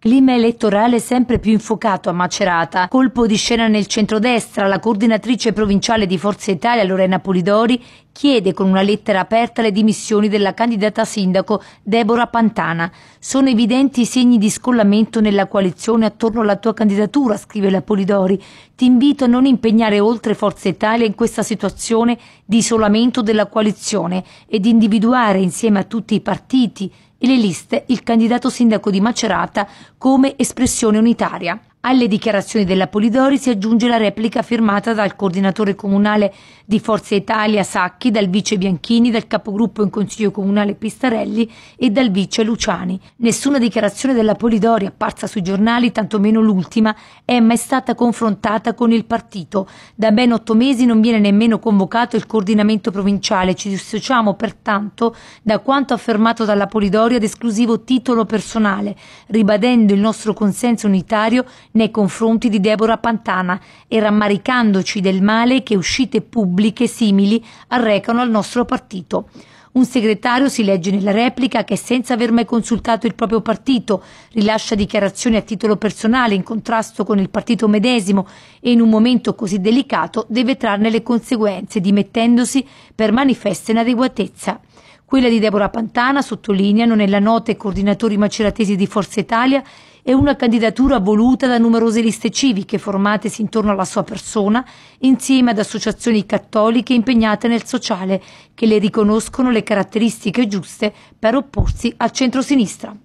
Clima elettorale sempre più infuocato a Macerata. Colpo di scena nel centrodestra. La coordinatrice provinciale di Forza Italia, Lorena Polidori, chiede con una lettera aperta le dimissioni della candidata sindaco Deborah Pantana. Sono evidenti i segni di scollamento nella coalizione attorno alla tua candidatura, scrive la Polidori. Ti invito a non impegnare oltre Forza Italia in questa situazione di isolamento della coalizione ed individuare insieme a tutti i partiti, e le liste il candidato sindaco di Macerata come espressione unitaria. Alle dichiarazioni della Polidori si aggiunge la replica firmata dal coordinatore comunale di Forza Italia Sacchi, dal vice Bianchini, dal capogruppo in consiglio comunale Pistarelli e dal vice Luciani. Nessuna dichiarazione della Polidori apparsa sui giornali, tantomeno l'ultima, è mai stata confrontata con il partito. Da ben otto mesi non viene nemmeno convocato il coordinamento provinciale. Ci dissociamo pertanto da quanto affermato dalla Polidori ad esclusivo titolo personale, ribadendo il nostro consenso unitario nei confronti di Deborah Pantana e rammaricandoci del male che uscite pubbliche simili arrecano al nostro partito. Un segretario si legge nella replica che senza aver mai consultato il proprio partito rilascia dichiarazioni a titolo personale in contrasto con il partito medesimo e in un momento così delicato deve trarne le conseguenze dimettendosi per manifesta inadeguatezza. Quella di Deborah Pantana, sottolineano nella nota i coordinatori maceratesi di Forza Italia, è una candidatura voluta da numerose liste civiche formatesi intorno alla sua persona, insieme ad associazioni cattoliche impegnate nel sociale, che le riconoscono le caratteristiche giuste per opporsi al centrosinistra.